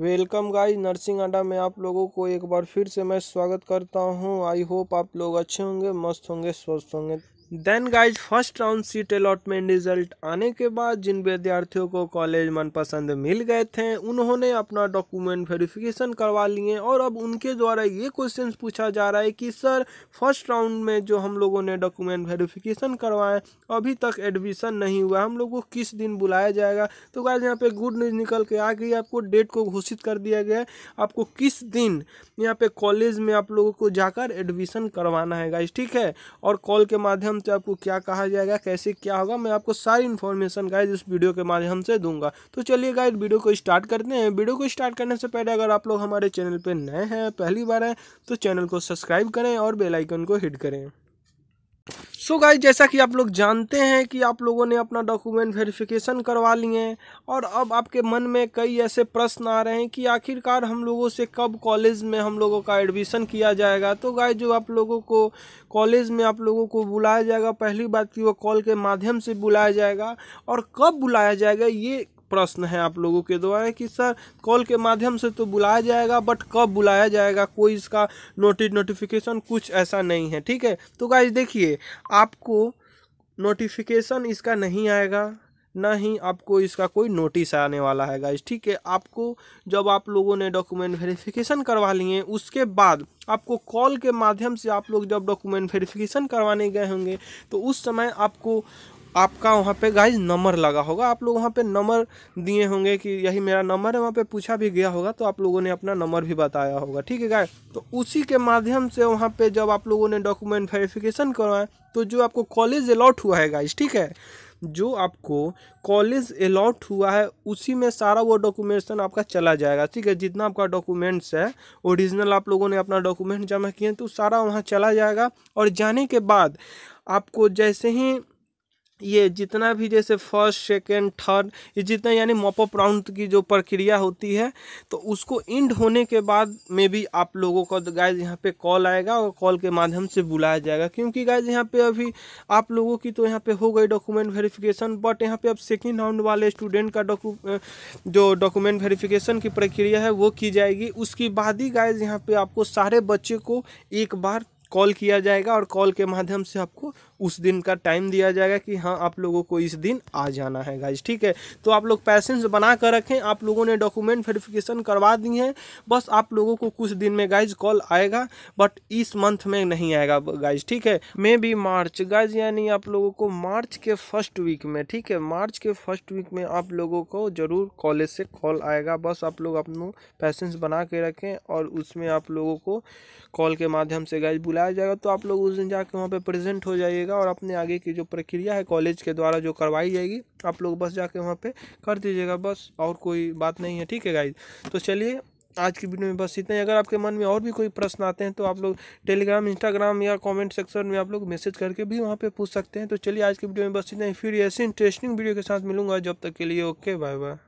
welcome guys nursing अड्डा में आप लोगों को एक बार फिर से मैं स्वागत करता हूं आई होप आप लोग अच्छे होंगे मस्त होंगे स्वस्थ होंगे then guys first round seat allotment result आने के बाद जिन विद्यार्थियों को कॉलेज मनपसंद मिल गए थे उन्होंने अपना डॉक्यूमेंट वेरिफिकेशन करवा लिए और अब उनके द्वारा ये क्वेश्चन पूछा जा रहा है कि सर फर्स्ट राउंड में जो हम लोगों ने डॉक्यूमेंट वेरिफिकेशन करवाए अभी तक एडमिशन नहीं हुआ हम लोग को किस दिन बुलाया जाएगा तो गाइज यहाँ पे गुड न्यूज़ निकल के आ गई आपको डेट को घोषित कर दिया गया है आपको किस दिन यहाँ पे कॉलेज में आप लोगों को जाकर एडमिशन करवाना है गाइज ठीक है और कॉल के माध्यम माध्यम से आपको क्या कहा जाएगा कैसे क्या होगा मैं आपको सारी इन्फॉर्मेशन गाइज इस वीडियो के माध्यम से दूंगा तो चलिए गाइज वीडियो को स्टार्ट करते हैं वीडियो को स्टार्ट करने से पहले अगर आप लोग हमारे चैनल पर नए हैं पहली बार हैं तो चैनल को सब्सक्राइब करें और बेलाइकन को हिट करें सो so गाइज जैसा कि आप लोग जानते हैं कि आप लोगों ने अपना डॉक्यूमेंट वेरिफिकेशन करवा लिए हैं और अब आपके मन में कई ऐसे प्रश्न आ रहे हैं कि आखिरकार हम लोगों से कब कॉलेज में हम लोगों का एडमिशन किया जाएगा तो गाइज जो आप लोगों को कॉलेज में आप लोगों को बुलाया जाएगा पहली बात कि वो कॉल के माध्यम से बुलाया जाएगा और कब बुलाया जाएगा ये प्रश्न है आप लोगों के द्वारा कि सर कॉल के माध्यम से तो बुलाया जाएगा बट कब बुलाया जाएगा कोई इसका नोटिस नोटिफिकेशन कुछ ऐसा नहीं है ठीक है तो गाइज देखिए आपको नोटिफिकेशन इसका नहीं आएगा ना ही आपको इसका कोई नोटिस आने वाला है गाइज ठीक है आपको जब आप लोगों ने डॉक्यूमेंट वेरिफिकेशन करवा लिए उसके बाद आपको कॉल के माध्यम से आप लोग जब डॉक्यूमेंट वेरिफिकेशन करवाने गए होंगे तो उस समय आपको आपका वहाँ पे गाइज नंबर लगा होगा आप लोग वहाँ पे नंबर दिए होंगे कि यही मेरा नंबर है वहाँ पे पूछा भी गया होगा तो आप लोगों ने अपना नंबर भी बताया होगा ठीक है गाय तो उसी के माध्यम से वहाँ पे जब आप लोगों ने डॉक्यूमेंट वेरिफिकेशन करवाया तो जो आपको कॉलेज अलॉट हुआ है गाइज ठीक है जो आपको कॉलेज अलॉट हुआ है उसी में सारा वो डॉक्यूमेंटेशन आपका चला जाएगा ठीक है जितना आपका डॉक्यूमेंट्स है ओरिजिनल आप लोगों ने अपना डॉक्यूमेंट जमा किए तो सारा वहाँ चला जाएगा और जाने के बाद आपको जैसे ही ये जितना भी जैसे फर्स्ट सेकेंड थर्ड ये जितना यानी मॉपअप राउंड की जो प्रक्रिया होती है तो उसको इंड होने के बाद में भी आप लोगों का गाइज तो यहाँ पे कॉल आएगा और कॉल के माध्यम से बुलाया जाएगा क्योंकि गाइज यहाँ पे अभी आप लोगों की तो यहाँ पे हो गई डॉक्यूमेंट वेरिफिकेशन बट यहाँ पे अब सेकेंड राउंड वाले स्टूडेंट का डॉक्यू जो डॉक्यूमेंट वेरीफिकेशन की प्रक्रिया है वो की जाएगी उसके बाद ही गाइज यहाँ पर आपको सारे बच्चे को एक बार कॉल किया जाएगा और कॉल के माध्यम से आपको उस दिन का टाइम दिया जाएगा कि हाँ आप लोगों को इस दिन आ जाना है गाइज ठीक है तो आप लोग पैसेंस बना कर रखें आप लोगों ने डॉक्यूमेंट वेरिफिकेशन करवा दी है बस आप लोगों को कुछ दिन में गाइज कॉल आएगा बट इस मंथ में नहीं आएगा गाइज ठीक है मे बी मार्च गाइज यानी आप लोगों को मार्च के फर्स्ट वीक में ठीक है मार्च के फर्स्ट वीक में आप लोगों को ज़रूर कॉलेज से कॉल आएगा बस आप लोग अपनों पैसेंस बना के रखें और उसमें आप लोगों को कॉल के माध्यम से गाइज बुला बुलाया जाएगा तो आप लोग उस दिन जाके वहाँ पे प्रेजेंट हो जाइएगा और अपने आगे की जो प्रक्रिया है कॉलेज के द्वारा जो करवाई जाएगी आप लोग बस जाके वहाँ पे कर दीजिएगा बस और कोई बात नहीं है ठीक है गाइज तो चलिए आज की वीडियो में बस इतना ही अगर आपके मन में और भी कोई प्रश्न आते हैं तो आप लोग टेलीग्राम इंस्टाग्राम या कमेंट सेक्शन में आप लोग मैसेज करके भी वहाँ पे पूछ सकते हैं तो चलिए आज की वीडियो में बस इतना ही फिर ऐसे इंटरेस्टिंग वीडियो के साथ मिलूंगा जब तक के लिए ओके बाय बाय